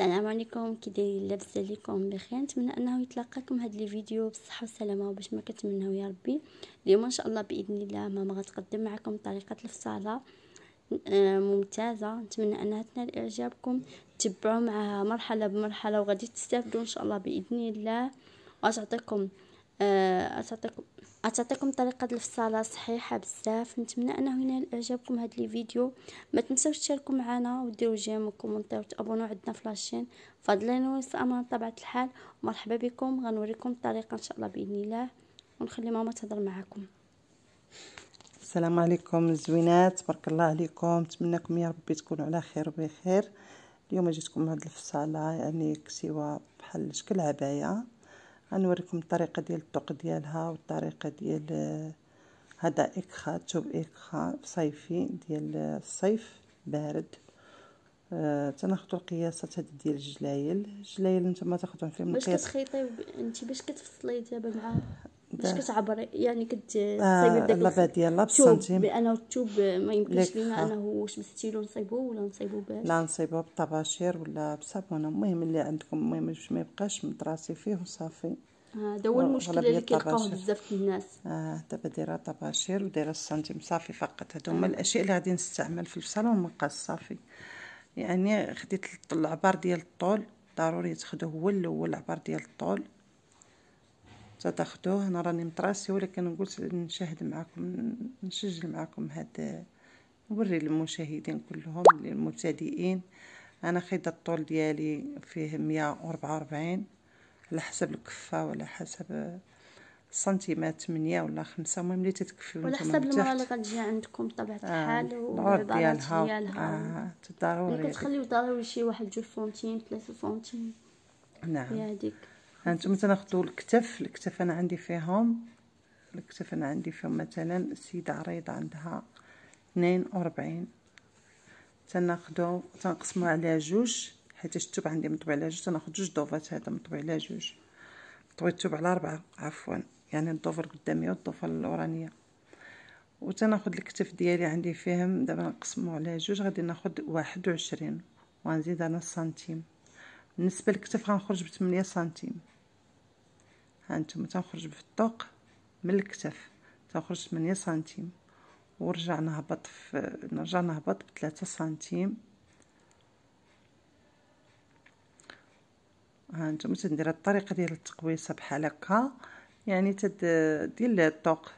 السلام عليكم كي دايرين لاباس عليكم بخير نتمنى انه يتلاقاكم هاد لي فيديو بالصحه والسلامه وباش ما كتمناو يا ربي اليوم ان شاء الله باذن الله ماما غتقدم معكم طريقه الفصاله آه، ممتازه نتمنى انها تنال اعجابكم تبعوا معها مرحله بمرحله وغادي تستافدوا ان شاء الله باذن الله وغتعطيكم أه... تعطيكم غتعطيكم طريقه الفصاله صحيحه بزاف نتمنى انه ينال اعجابكم هاد لي فيديو ما تنساوش تشاركوا معنا وديروا جيم وكومونتير وتابونوا عندنا في لاشين فضلين ويس امان طبعة الحال مرحبا بكم غنوريكم الطريقه ان شاء الله باذن الله ونخلي ماما تهضر معكم السلام عليكم الزوينات تبارك الله عليكم نتمنىكم يا ربي تكونوا على خير وبخير اليوم جيتكم هاد الفصاله يعني كسيوه بحال شكل عبايه غنوريكم الطريقه ديال الطوق ديالها والطريقه ديال هذا اكخا ثوب اكخا صيفي ديال الصيف آه، بارد آه تناخذوا القياسات هذه ديال الجلايل الجلايل نتوما تاخذوهم فيهم القياس باش كتخيطي انت باش كتفصلي دابا مع باش كتعبر يعني كتصايب آه داك لافات ديال السنتيم لان الثوب ما يمكنش لينا آه. انه واش بالستيلو نصايبو ولا نصايبو باش لا نصايبو بالطباشير ولا بصابونه المهم اللي عندكم المهم باش ما يبقاش متراسي فيه وصافي هذا آه، هو المشكل اللي كيلقاوه بزاف الناس اه دابا دايره طباشير ودايره السنتيم صافي فقط هادو هما آه. الاشياء اللي غادي نستعمل في الصالون مقاس صافي يعني خديت العبار ديال الطول ضروري تاخذوه هو الاول العبار ديال الطول تاخذوه انا راني مطراسي ولكن نقول نشاهد معكم نسجل معكم هذا نوري للمشاهدين كلهم للمبتدئين انا خيط الطول ديالي فيه 144 على حسب الكفة ولا حسب سنتيمات 8 ولا خمسة المهم اللي تتكفي ولا حسب المرأة اللي غتجي عندكم بطبيعة آه، الحال آه. والعرض ديالها ديالها آه. ضروري كتخليو ضروري شي واحد جوج سنتيم ثلاثة سنتيم نعم هي هذيك هانتوما تناخدو الكتف الكتف انا عندي فيهم الكتف انا عندي فيهم مثلا سيده عريضه عندها اثنين ربعين تناخدو تنقسمو على جوج حيت التوب عندي مطوي على جوج تناخد جوج دوفات هذا مطوي على جوج طوي التوب على ربعة عفوا يعني الضوفه القداميه اللورانية الاورانيه تناخد الكتف ديالي عندي فيهم دابا نقسمو على جوج غادي ناخد واحد وعشرين وغنزيد انا سنتيم بالنسبه للكتف غنخرج بثمنية سنتيم هانتوما تنخرج بالطوق من الكتف تنخرج 8 سنتيم ورجع نهبط في نرجع نهبط 3 سنتيم هانتوما تندير الطريقه ديال التقويسه بحال هكا يعني تد ديال الطوق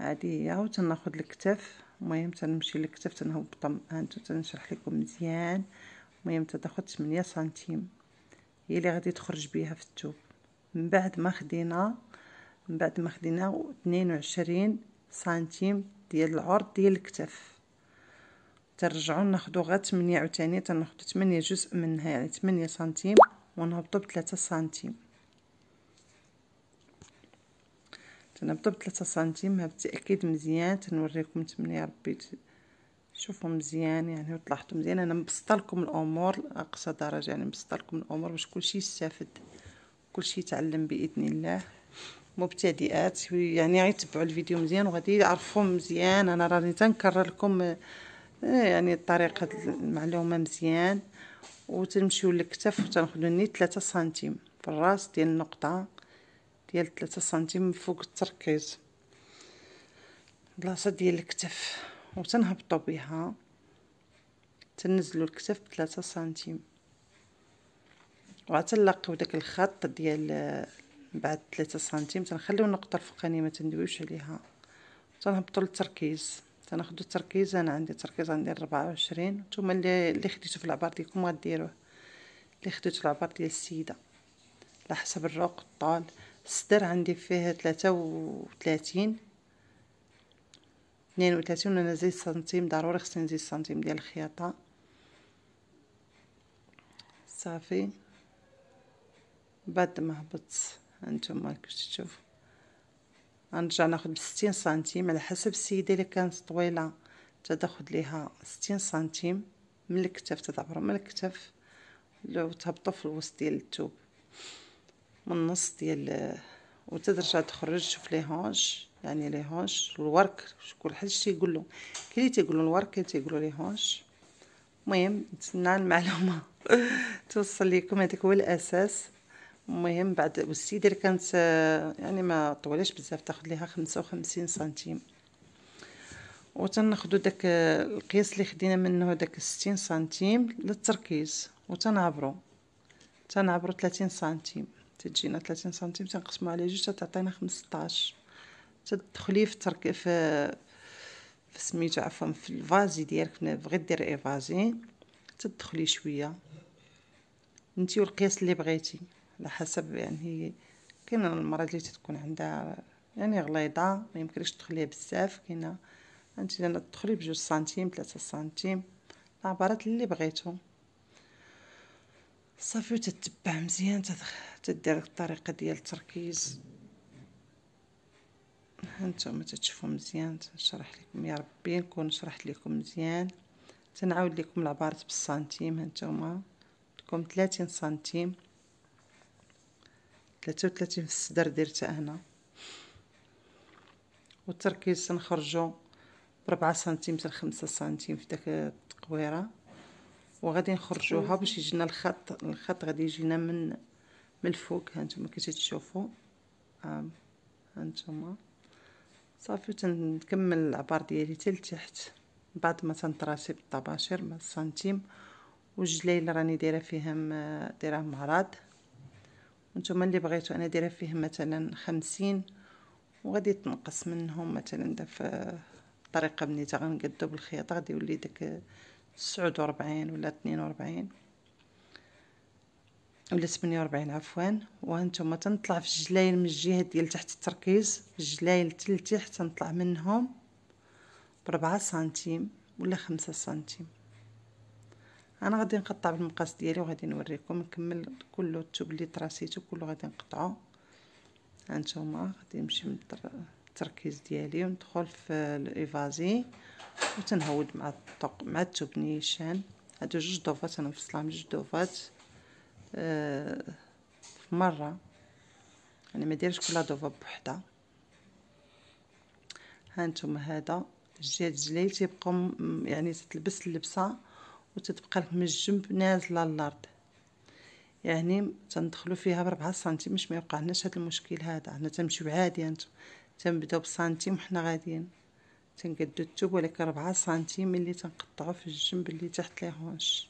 هادي هي تناخد الكتف المهم تنمشي للكتف تنهبط نتوما تنشرح لكم مزيان المهم تاخد 8 سنتيم هي اللي غادي تخرج بيها في الثوب من بعد ما خدينا من بعد ما خدينا 22 سنتيم ديال العرض ديال الكتف ترجعوا ناخذوا غير 8 عاوتاني تناخذوا 8 جزء منها يعني 8 سنتيم ونهبطوا ب 3 سنتيم تنهبطوا ب 3 سنتيم ها بالتاكيد مزيان تنوريكم تمني ربي شوفوا مزيان يعني وطلعتوا مزيان انا مبسطه لكم الامور اقصى درجه يعني مبسطه لكم الامور باش كلشي يستافد كلشي يتعلم باذن الله مبتدئات يعني غيتبعوا الفيديو مزيان وغادي يعرفوا مزيان انا راني تنكرر لكم آه، يعني طريقه المعلومه مزيان وتمشيو للكتف وتنخدو ني 3 سنتيم في الراس ديال النقطه ديال 3 سنتيم من فوق التركيز بلاصه ديال الكتف وتنهبطوا بها تنزلوا الكتف ب 3 سنتيم وعاد داك الخط ديال بعد 3 سنتيم تنخليو النقطه الفوقانيه يعني ما تندويوش عليها تنهبطوا للتركيز تناخذوا التركيز انا عندي تركيز عندي 24 نتوما اللي اللي خديتو في العبار ديالكم غديروه اللي خديتو العبار ديال السيده على حسب الرق الطال الصدر عندي فيه 33 32 انا زيد سنتيم ضروري خصني نزيد سنتيم ديال الخياطه صافي بعد ما هبطت هانتوما كيف تشوفوا غنرجع ناخد بستين سنتيم على حسب السيده اللي كانت طويله تاخد ليها ستين سنتيم من الكتف تدبروا من الكتف لو تهبطوا في الوسط ديال الثوب من النص ديال وترجع تخرج شوف لي هونج يعني لي هونج الورك كل حد شي يقول له كاين تيقولوا الورك كاين تيقولوا لي هونج المهم نتسنى المعلومه توصل لكم هذاك هو الاساس المهم بعد والسيدة اللي كانت يعني ما طولاش بزاف تاخد ليها 55 وخمسين سنتيم وتناخدو داك القياس اللي خدينا منه داك ستين سنتيم للتركيز وتنعبرو تنعبرو 30 سنتيم تجينا 30 سنتيم تنقسموا على جوج تعطينا خمسطاش تدخلي في الترك في في سميتو عفوا في الفازي ديالك بغيت دير فازي تدخلي شويه انت والقياس اللي بغيتي على حسب يعني هي كاين المرات اللي تتكون عندها يعني غليظه ما يمكنش تدخليها بزاف كاينه انت انا تدخلي بجوج سنتيم ثلاثة سنتيم العبارات اللي بغيتو صافي تتبع مزيان تدير الطريقه ديال التركيز هانتوما تتشوفوا مزيان تنشرح لكم يا ربي نكون شرحت لكم مزيان تنعاود لكم العبارات بالسنتيم هانتوما تكون 30 سنتيم 33 في الصدر درتها هنا والتركيز تنخرجو بربعة سنتيم حتى خمسة سنتيم في داك التقويره وغادي نخرجوها باش يجينا الخط الخط غادي يجينا من من الفوق هانتوما كي تشوفوا هانتوما صافي تنكمل العبار ديالي حتى لتحت بعد ما تنطراسي بالطباشير مع السنتيم والجليل راني دايره فيها آه، دايره معرض نتوما اللي بغيتو انا دايره فيه مثلا خمسين وغادي تنقص منهم مثلا دا في الطريقه تا غنقدو بالخياطه غادي يولي داك تسعود ولا 42 ولا 48 عفوا وهانتوما تنطلع في الجلايل من الجهه ديال تحت التركيز الجلايل تلتي حتى نطلع منهم بربعة سنتيم ولا خمسة سنتيم انا غادي نقطع بالمقاس ديالي وغادي نوريكم نكمل كل التوب اللي تراسيته كله غادي ها هانتوما غادي نمشي من التركيز ديالي وندخل في الايفازي وتنهود مع الطق مع التوب نيشان هادو جوج دوفات انا مفصله جوج دوفات آه في مره انا يعني ما دايرش كل دوفه بوحدها هانتوما هذا جات جليل تيبقاو يعني تتلبس اللبسه وتتبقى لك من الجنب نازله للارض يعني تندخلو فيها بربعة سنتيم باش ما يبقى عندناش هذا المشكل هذا حنا تنمشيو عادي انتم تنبداو بسنتيم وحنا غاديين تنقدو الثوب ولكن ربعة سنتيم اللي تنقطعو في الجنب اللي تحت لي هونش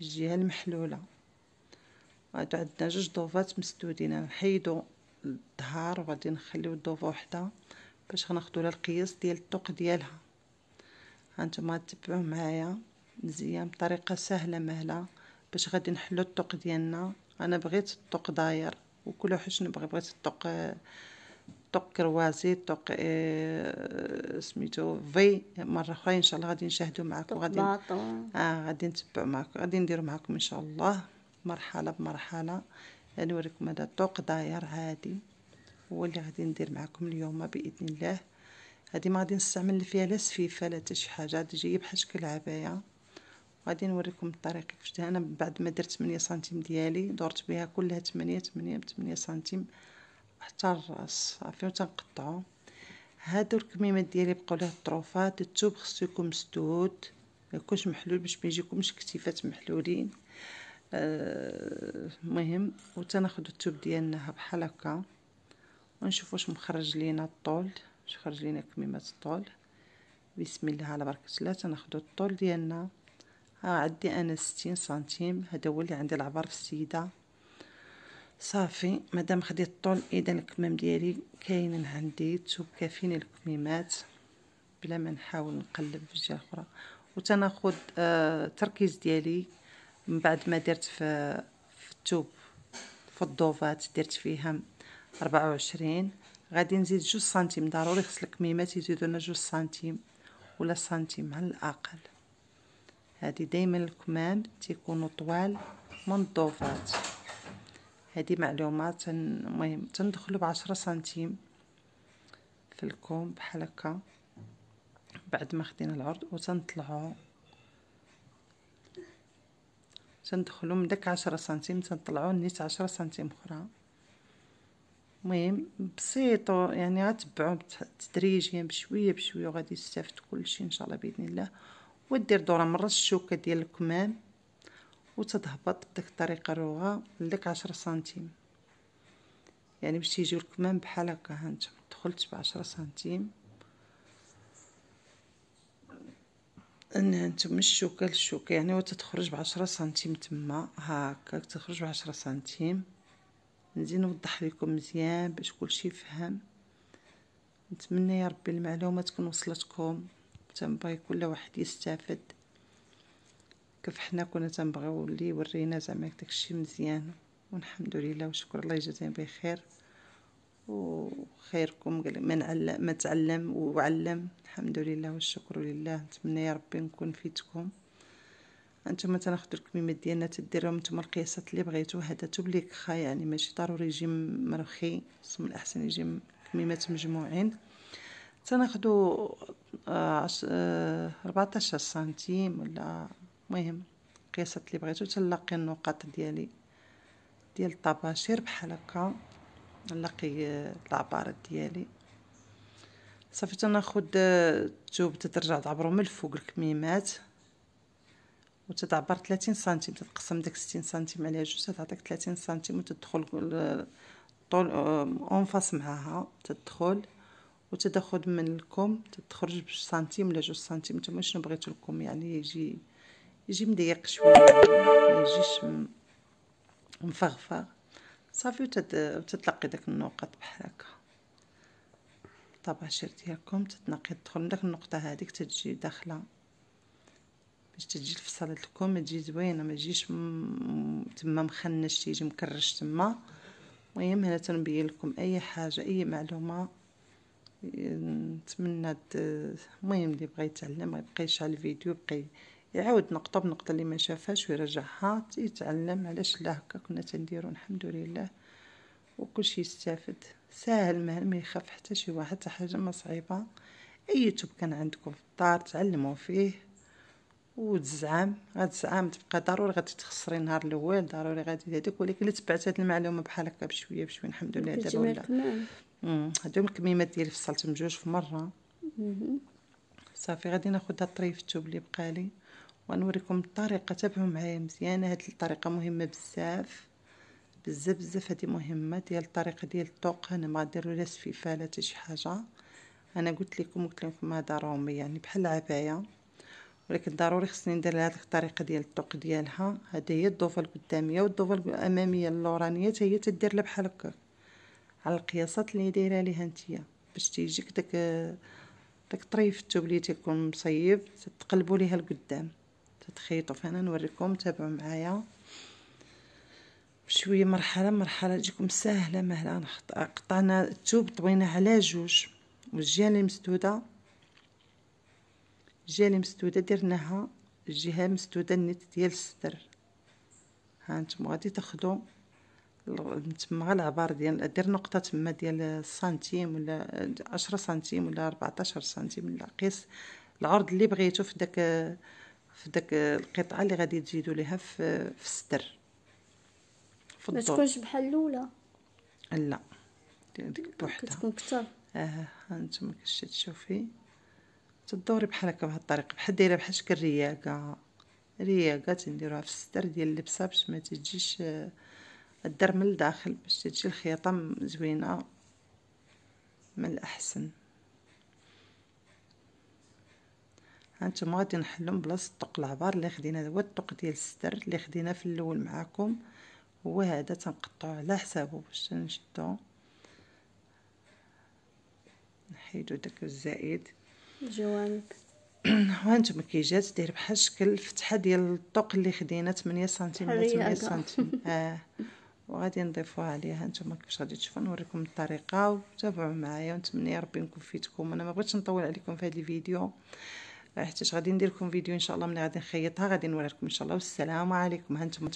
الجهه المحلوله هادو عندنا جوج دوفات مسدودين نحيدو الظهر وغادي نخليو الدوفة وحده باش غناخدو لها القياس ديال الطوق ديالها هانتوما تبعوه معايا مزيان بطريقه سهله مهله باش غادي نحلو الطوق ديالنا انا بغيت الطوق داير وكل وحش نبغي بغيت الطوق طوق كروازي طوق إيه سميتو في مره اخرى ان شاء الله غادي نشاهدو معكم غادي اه غادي نتبع معكم غادي نديرو معكم ان شاء الله مرحله بمرحله نوريكم هذا الطوق داير هادي هو اللي غادي ندير معكم اليوم باذن الله هادي ما غادي نستعمل فيها لا سفيفه لا حتى شي حاجه غادي تجي بحال شكل عبايه غادي نوريكم الطريقه كيفاش انا بعد ما درت 8 سنتيم ديالي دورت بها كلها 8 8 ب 8 سنتيم حتى الراس صافي وتنقطعو هادو الكميمات ديالي بقاو ليه الطروفات الثوب خصو يكون مسدود ما يكونش محلول باش ما يجيكمش كتيفات محلولين المهم آه وتناخذ الثوب ديالنا بحال هكا ونشوف واش مخرج لينا الطول واش خرج لينا كميمات الطول بسم الله على بركه الله تناخدو الطول ديالنا عندي انا ستين سنتيم هذا هو اللي عندي العبر في السيده صافي مادام خديت الطول اذا الكمام ديالي كاين عندي تشوف كافيني الكميمات بلا ما نحاول نقلب في الجهه الاخرى وتناخد آه التركيز ديالي من بعد ما درت في في التوب في الضوفات درت فيها 24 غادي نزيد جوج سنتيم ضروري خص الكميمات يزيدونا جوج سنتيم ولا سنتيم على الاقل هذه دائما الكمام تيكونوا طوال من الضوفات هذه معلومات المهم تندخلوا بعشرة سنتيم في الكوم بحال هكا بعد ما خدينا العرض وتنطلعوا تندخلوا من داك عشرة سنتيم تنطلعوا نيت عشرة سنتيم اخرى المهم بسيط يعني غتبعوا تدريجيا بشويه بشويه وغادي يستافد كلشي ان شاء الله باذن الله ودير دوره مره الشوكه ديال الكمام وتتهبط بديك الطريقه روغا لديك عشرة سنتيم يعني باش يجيو الكمام بحال هكا هانتم دخلت بعشرة سنتيم ان هانتم من الشوكه للشوكه يعني ب بعشرة سنتيم تما هاكا تخرج بعشرة سنتيم نزيد نوضح لكم مزيان باش كلشي يفهم نتمنى يا ربي المعلومه تكون وصلتكم تنبغي كل واحد يستافد كيف حنا كنا تنبغيو اللي ورينا زعما داكشي مزيان والحمد لله وشكر الله يجازيهم بخير وخيركم من علم ما تعلم وعلم الحمد لله والشكر لله نتمنى يا ربي نكون فيتكم انتم تناخذوا الكميمات ديالنا تديرهم نتوما القياسات اللي بغيتو هذا تبليك خا يعني ماشي ضروري يجي مرخي من الاحسن يجي كميمات مجموعين تناخدو ربعتاش سنتيم ولا المهم القياسات اللي بغيتو تلاقي النقاط ديالي ديال الطباشير بحال هكا نلاقي العبارات ديالي صافي تناخد الثوب تترجع تعبرو من الفوق الكميمات وتتعبر 30 سنتيم تتقسم داك 60 سنتيم على جوج تعطيك 30 سنتيم وتدخل طول اون فاس معاها تدخل وتتاخذ من الكم تتخرج بش سنتيم ولا جوج سنتيم نتوما شنو بغيتو لكم يعني يجي يجي مضيق شويه ما يجيش مفغفغ صافي وتتلقي داك النقط بحال هكا الطباشير ديالكم تتنقي تدخل من داك النقطه هذيك تتجي داخله باش تجي الفصاله لكم تجي زوينه ما تجيش تما مخنش تيجي مكرش تما المهم هنا تنبين لكم اي حاجه اي معلومه نتمنى المهم اللي بغى يتعلم ما يبقاش على الفيديو يبقى يعاود نقطه بنقطه اللي ما شافهاش ويرجعها يتعلم علاش لا هكا كنا تنديرو الحمد لله شيء يستافد ساهل مهل ما يخاف حتى شي واحد حتى حاجه ما صعيبه اي يوتيوب كان عندكم في الدار تعلموا فيه وتزعم غتزعم تبقى ضروري غادي تخسري النهار الاول ضروري غادي هذاك ولكن الا تبعت هاد المعلومه بحال هكا بشويه بشويه الحمد لله دابا ولا نعم. هادو الكميمات ديالي فصلتهم جوج في مره صافي غادي ناخذ هاد الطريف الثوب اللي بقى لي وغنوريكم الطريقه تابعوا معايا مزيانه هاد الطريقه مهمه بزاف بزاف بزاف هادي مهمه ديال الطريقه ديال الطوق انا ما غندير لا سفيفه لا حتى شي حاجه انا قلت لكم قلت لكم هذا رومي يعني بحال العبايه ولكن ضروري خصني ندير لها هذه الطريقه ديال الطوق ديالها هذه هي الضوفه القداميه والضوفه الاماميه اللورانيه حتى هي تدير لها بحال هكا على القياسات اللي دايره ليها نتيا باش تيجيك داك داك طريف الثوب اللي تيكون مصيب تتقلبوا ليها القدام تتخيطوا فانا نوريكم تابعوا معايا بشويه مرحله مرحله تجيكم ساهله مهله قطعنا الثوب طويناه على جوج والجهه المسدوده مسدوده الجهه اللي مسدوده درناها الجهه مسدوده النت ديال الستر هانتوما غادي تاخدو تما العبار ديال دير نقطه تما ديال السنتيم ولا عشرة سنتيم ولا 14 سنتيم ولا قيس العرض اللي بغيتو في داك في داك القطعه اللي غادي تزيدو ليها في, في الستر باش تكونش بحال الاولى لا ديك بوحدها كتكون كثر اه هانتوما كاش تشوفي تدوري بحال هكا بهاد الطريقه بحال دايره بحال شكل رياقه رياقه تنديروها في الستر ديال اللبسه باش ما تجيش آه، الدر من الداخل باش تجي الخياطه زوينه من الاحسن هانتوما غادي نحلو من بلاصه الطوق العبار اللي خدينا هو الطوق ديال الستر اللي خدينا في الاول معاكم هو هذا تنقطعو على حسابو باش نشدو نحيدو داك الزائد الجوانب وهانتوما كي جات دير بحال شكل الفتحه ديال الطوق اللي خدينا 8 سنتيمات 8 سنتيم اه وغادي نضيفوها عليها هانتوما كيفاش غادي تشوفوا نوريكم الطريقه وتابعوا معايا ونتمنى ربي نكون فيتكم انا ما بغيتش نطول عليكم في هذا الفيديو آه، حيت غادي ندير لكم فيديو ان شاء الله ملي غادي نخيطها غادي نوريكم ان شاء الله والسلام عليكم هانتوما